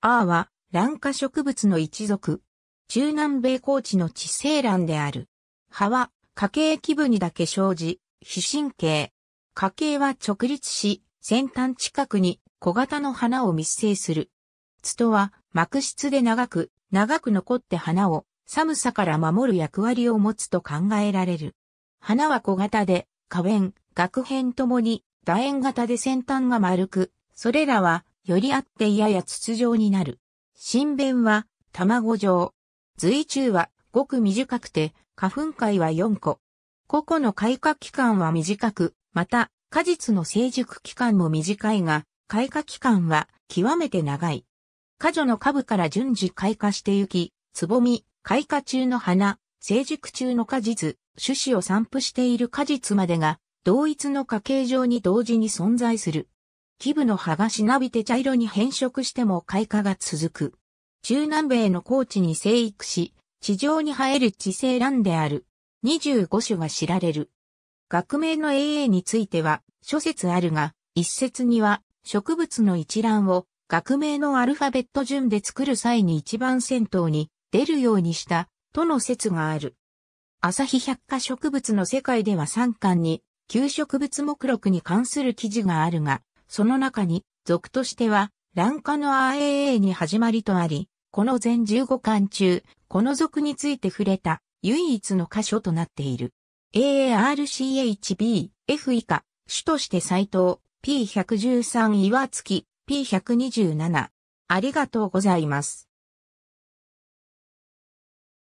アーは、卵化植物の一族。中南米高地の地生卵である。葉は、花茎基部にだけ生じ、非神経。花茎は直立し、先端近くに小型の花を密生する。ツトは、膜質で長く、長く残って花を寒さから守る役割を持つと考えられる。花は小型で、花弁、学片ともに楕円型で先端が丸く、それらはよりあってやや筒状になる。新弁は卵状。随中はごく短くて、花粉界は4個。個々の開花期間は短く、また果実の成熟期間も短いが、開花期間は極めて長い。果女の株から順次開花してゆき、つぼみ、開花中の花、成熟中の果実、種子を散布している果実までが、同一の家系上に同時に存在する。基部の葉がしなびて茶色に変色しても開花が続く。中南米の高地に生育し、地上に生える地生蘭である。25種が知られる。学名の AA については諸説あるが、一説には植物の一覧を学名のアルファベット順で作る際に一番先頭に出るようにしたとの説がある。朝日百科植物の世界では3巻に、旧植物目録に関する記事があるが、その中に、続としては、乱下の RAA に始まりとあり、この全15巻中、この族について触れた唯一の箇所となっている。AARCHB、F 以下、主として斎藤、P113 岩月、P127。ありがとうございます。